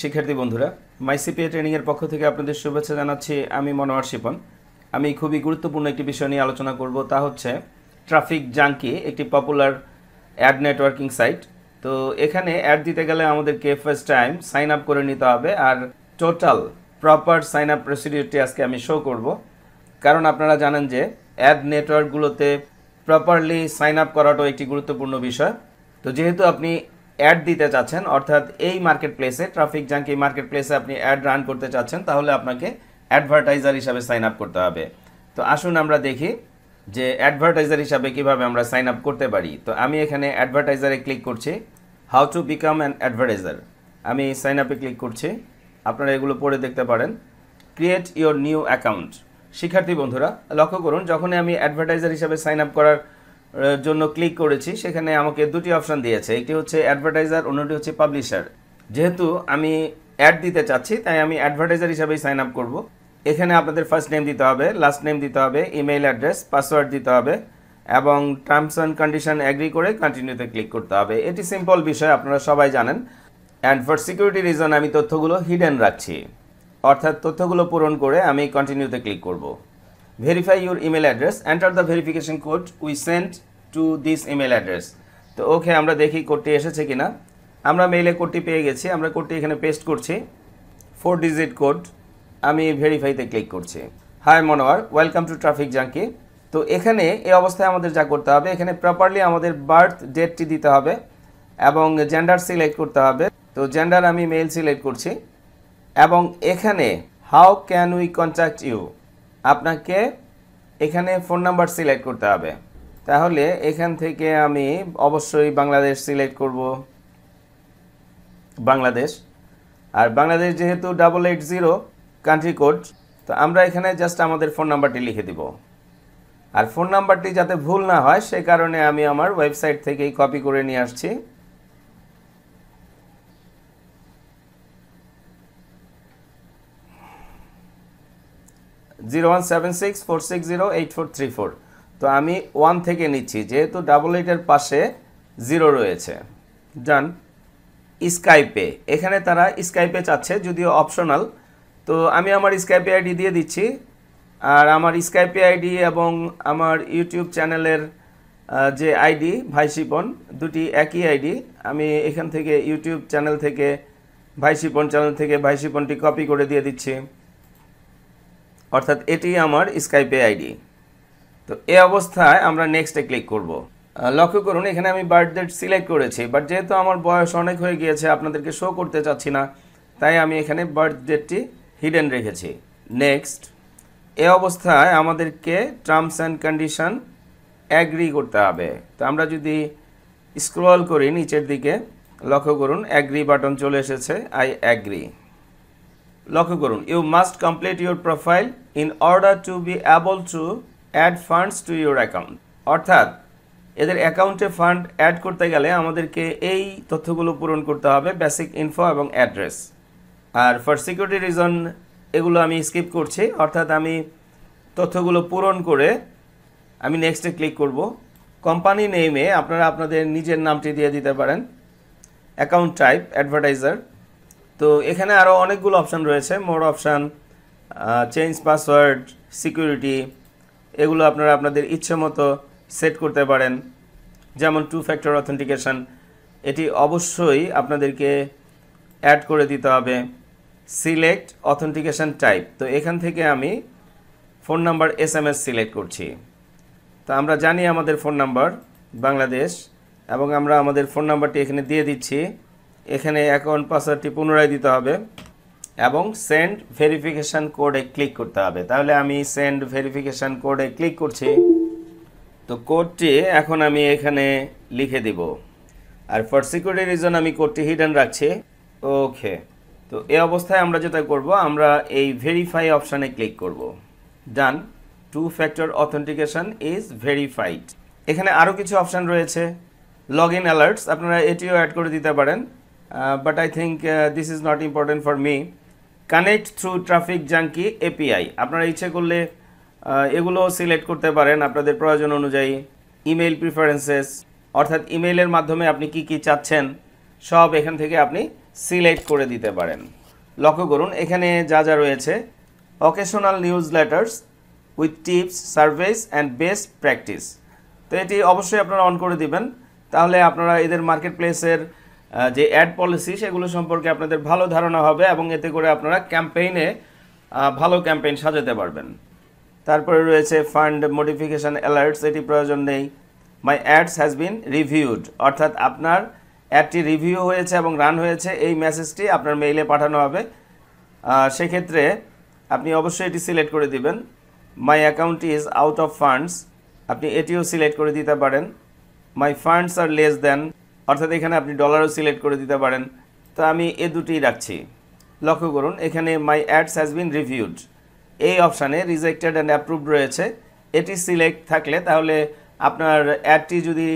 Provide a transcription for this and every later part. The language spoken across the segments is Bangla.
শিক্ষার্থী বন্ধুরা মাইসিপিএ ট্রেনিংয়ের পক্ষ থেকে আপনাদের শুভেচ্ছা জানাচ্ছি আমি মনোয়ার শিপন আমি খুবই গুরুত্বপূর্ণ একটি বিষয় নিয়ে আলোচনা করব তা হচ্ছে ট্রাফিক জাঙ্কি একটি পপুলার অ্যাড নেটওয়ার্কিং সাইট তো এখানে অ্যাড দিতে গেলে আমাদেরকে ফার্স্ট টাইম সাইন আপ করে নিতে হবে আর টোটাল প্রপার সাইন আপ প্রসিডিউরটি আজকে আমি শো করব কারণ আপনারা জানেন যে অ্যাড নেটওয়ার্কগুলোতে প্রপারলি সাইন আপ করাটাও একটি গুরুত্বপূর্ণ বিষয় তো যেহেতু আপনি অ্যাড দিতে চাচ্ছেন অর্থাৎ এই মার্কেট প্লেসে ট্রাফিক জাঙ্ক এই মার্কেট প্লেসে আপনি অ্যাড রান করতে চাচ্ছেন তাহলে আপনাকে অ্যাডভার্টাইজার হিসাবে সাইন আপ করতে হবে তো আসুন আমরা দেখি যে অ্যাডভার্টাইজার হিসাবে কিভাবে আমরা সাইন আপ করতে পারি তো আমি এখানে অ্যাডভার্টাইজারে ক্লিক করছি how to become an advertiser আমি সাইন আপে ক্লিক করছি আপনারা এগুলো পড়ে দেখতে পারেন ক্রিয়েট ইয়োর নিউ অ্যাকাউন্ট শিক্ষার্থী বন্ধুরা লক্ষ্য করুন যখনই আমি অ্যাডভার্টাইজার হিসাবে সাইন আপ করার জন্য ক্লিক করেছি সেখানে আমাকে দুটি অপশান দিয়েছে একটি হচ্ছে অ্যাডভার্টাইজার অন্যটি হচ্ছে পাবলিশার যেহেতু আমি অ্যাড দিতে চাচ্ছি তাই আমি অ্যাডভার্টাইজার হিসাবেই সাইন আপ করব এখানে আপনাদের ফার্স্ট নেম দিতে হবে লাস্ট নেম দিতে হবে ইমেইল অ্যাড্রেস পাসওয়ার্ড দিতে হবে এবং টার্মস অ্যান্ড কন্ডিশন অ্যাগ্রি করে কন্টিনিউতে ক্লিক করতে হবে এটি সিম্পল বিষয় আপনারা সবাই জানেন অ্যান্ড ফর সিকিউরিটি রিজন আমি তথ্যগুলো হিডেন রাখছি অর্থাৎ তথ্যগুলো পূরণ করে আমি কন্টিনিউতে ক্লিক করবো verify your email address enter the verification code we send to this email address তো ওকে আমরা দেখি কোডটি এসেছে কি না আমরা মেইলে কোডটি পেয়ে গেছি আমরা কোডটি এখানে পেস্ট করছি ফোর ডিজিট কোড আমি ভেরিফাইতে ক্লিক করছি hi Monowar welcome to Traffic Junky তো এখানে এই অবস্থায় আমাদের যা করতে হবে এখানে প্রপারলি আমাদের বার্থ ডেটটি দিতে হবে এবং জেন্ডার সিলেক্ট করতে হবে তো জেন্ডার আমি মেল সিলেক্ট করছি এবং এখানে how can we contact you আপনাকে এখানে ফোন নাম্বার সিলেক্ট করতে হবে তাহলে এখান থেকে আমি অবশ্যই বাংলাদেশ সিলেক্ট করব বাংলাদেশ আর বাংলাদেশ যেহেতু double eight zero country code তো আমরা এখানে জাস্ট আমাদের ফোন নাম্বারটি লিখে দিব আর ফোন নাম্বারটি যাতে ভুল না হয় সে কারণে আমি আমার ওয়েবসাইট থেকেই কপি করে নিয়ে আসছি zero one seven six four six zero eight four three four তো আমি ওয়ান থেকে নিচ্ছি যেহেতু ডাবল এইটের পাশে জিরো রয়েছে যান স্কাইপে এখানে তারা স্কাইপে চাচ্ছে যদিও অপশনাল তো আমি আমার স্কাইপে আইডি দিয়ে দিচ্ছি আর আমার স্কাইপে আইডি এবং আমার ইউটিউব চ্যানেলের যে আইডি ভাইসিপন দুটি একই আইডি আমি এখান থেকে ইউটিউব চ্যানেল থেকে ভাইসিপন চ্যানেল থেকে ভাইসিপনটি কপি করে দিয়ে দিচ্ছি অর্থাৎ এটি আমার স্কাইপে আইডি তো এ অবস্থায় আমরা নেক্সটে ক্লিক করব লক্ষ্য করুন এখানে আমি বার্থ ডেট সিলেক্ট করেছি বাট যেহেতু আমার বয়স অনেক হয়ে গিয়েছে আপনাদেরকে শো করতে চাচ্ছি না তাই আমি এখানে বার্থ ডেটটি হিডেন রেখেছি নেক্সট এ অবস্থায় আমাদেরকে টার্মস অ্যান্ড কন্ডিশন অ্যাগ্রি করতে হবে তো আমরা যদি স্ক্রল করি নিচের দিকে লক্ষ্য করুন অ্যাগ্রি বাটন চলে এসেছে আই অ্যাগ্রি লক্ষ্য করুন you must complete your profile in order to be able to add funds to your account অর্থাৎ এদের অ্যাকাউন্টে ফান্ড অ্যাড করতে গেলে আমাদেরকে এই তথ্যগুলো পূরণ করতে হবে বেসিক ইনফো এবং অ্যাড্রেস আর ফর সিকিউরিটি রিজন এগুলো আমি স্কিপ করছি অর্থাৎ আমি তথ্যগুলো পূরণ করে আমি নেক্সটে ক্লিক করব কোম্পানি নেমে আপনারা আপনাদের নিজের নামটি দিয়ে দিতে পারেন অ্যাকাউন্ট টাইপ অ্যাডভার্টাইজার তো এখানে আরও অনেকগুলো অপশান রয়েছে more option change password security এগুলো আপনারা আপনাদের ইচ্ছে মতো সেট করতে পারেন যেমন টু ফ্যাক্টর অথেন্টিকেশান এটি অবশ্যই আপনাদেরকে অ্যাড করে দিতে হবে সিলেক্ট অথেন্টিকেশান টাইপ তো এখান থেকে আমি phone number S M S select করছি তো আমরা জানি আমাদের ফোন নাম্বার বাংলাদেশ এবং আমরা আমাদের ফোন নাম্বারটি এখানে দিয়ে দিচ্ছি এখানে অ্যাকাউন্ট পাসওয়ার্ডটি পুনরায় দিতে হবে এবং সেন্ড ভেরিফিকেশান কোডে ক্লিক করতে হবে তাহলে আমি সেন্ড ভেরিফিকেশান কোডে ক্লিক করছি তো কোডটি এখন আমি এখানে লিখে দিব আর ফর সিকিউরিটি রিজন আমি কোডটি হিডেন রাখছি ওকে তো এ অবস্থায় আমরা যেটা করব আমরা এই ভেরিফাই অপশানে ক্লিক করব done two factor authentication is verified এখানে আরও কিছু অপশান রয়েছে লগ ইন অ্যালার্টস আপনারা এটিও অ্যাড করে দিতে পারেন Uh, but I think uh, this is not important for me. Connect through Traffic Junky API আপনারা ইচ্ছে করলে uh, এগুলো সিলেক্ট করতে পারেন আপনাদের প্রয়োজন অনুযায়ী ইমেল প্রিফারেন্সেস অর্থাৎ ইমেইলের মাধ্যমে আপনি কি কি চাচ্ছেন সব এখান থেকে আপনি সিলেক্ট করে দিতে পারেন লক্ষ্য করুন এখানে যা যা রয়েছে occasional newsletters with tips service and best practice তো এটি অবশ্যই আপনারা অন করে দিবেন তাহলে আপনারা এদের মার্কেট প্লেসের যে অ্যাড পলিসি সেগুলো সম্পর্কে আপনাদের ভালো ধারণা হবে এবং এতে করে আপনারা ক্যাম্পেইনে ভালো ক্যাম্পেইন সাজাতে পারবেন তারপরে রয়েছে ফান্ড মডিফিকেশান অ্যালার্টস এটি প্রয়োজন নেই my ads has been reviewed অর্থাৎ আপনার অ্যাডটি রিভিউ হয়েছে এবং রান হয়েছে এই মেসেজটি আপনার মেইলে পাঠানো হবে সেক্ষেত্রে আপনি অবশ্যই এটি সিলেক্ট করে দিবেন my account is out of funds আপনি এটিও সিলেক্ট করে দিতে পারেন মাই ফান্ডস আর লেস দেন অর্থাৎ এখানে আপনি ডলারও সিলেক্ট করে দিতে পারেন তো আমি এ দুটি রাখছি লক্ষ্য করুন এখানে my ads has been reviewed এই অপশানে রিজেক্টেড অ্যান্ড অ্যাপ্রুভড রয়েছে এটি সিলেক্ট থাকলে তাহলে আপনার অ্যাডটি যদি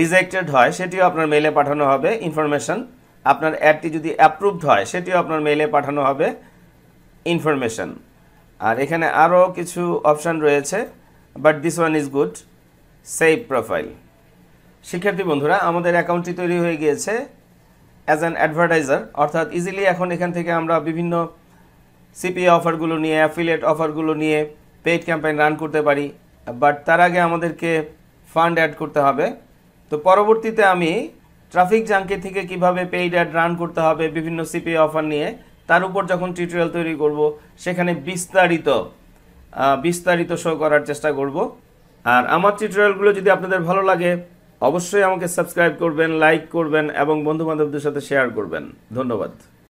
রিজেক্টেড হয় সেটিও আপনার মেলে পাঠানো হবে ইনফরমেশান আপনার অ্যাডটি যদি অ্যাপ্রুভড হয় সেটিও আপনার মেলে পাঠানো হবে ইনফরমেশান আর এখানে আরও কিছু অপশান রয়েছে but this one is good save profile শিক্ষার্থী বন্ধুরা আমাদের অ্যাকাউন্টটি তৈরি হয়ে গিয়েছে অ্যাজ অ্যান অ্যাডভার্টাইজার অর্থাৎ ইজিলি এখন এখান থেকে আমরা বিভিন্ন সিপিএ অফারগুলো নিয়ে অ্যাফিলিয়েট অফারগুলো নিয়ে পেইড ক্যাম্পেইন রান করতে পারি বাট তার আগে আমাদেরকে ফান্ড অ্যাড করতে হবে তো পরবর্তীতে আমি ট্রাফিক জাঙ্কে থেকে কিভাবে পেইড অ্যাড রান করতে হবে বিভিন্ন সিপিএ অফার নিয়ে তার উপর যখন টিউটোরিয়াল তৈরি করব সেখানে বিস্তারিত বিস্তারিত শো করার চেষ্টা করব আর আমার টিউটোরিয়ালগুলো যদি আপনাদের ভালো লাগে অবশ্যই আমাকে সাবস্ক্রাইব করবেন লাইক করবেন এবং বন্ধুবান্ধবদের সাথে শেয়ার করবেন ধন্যবাদ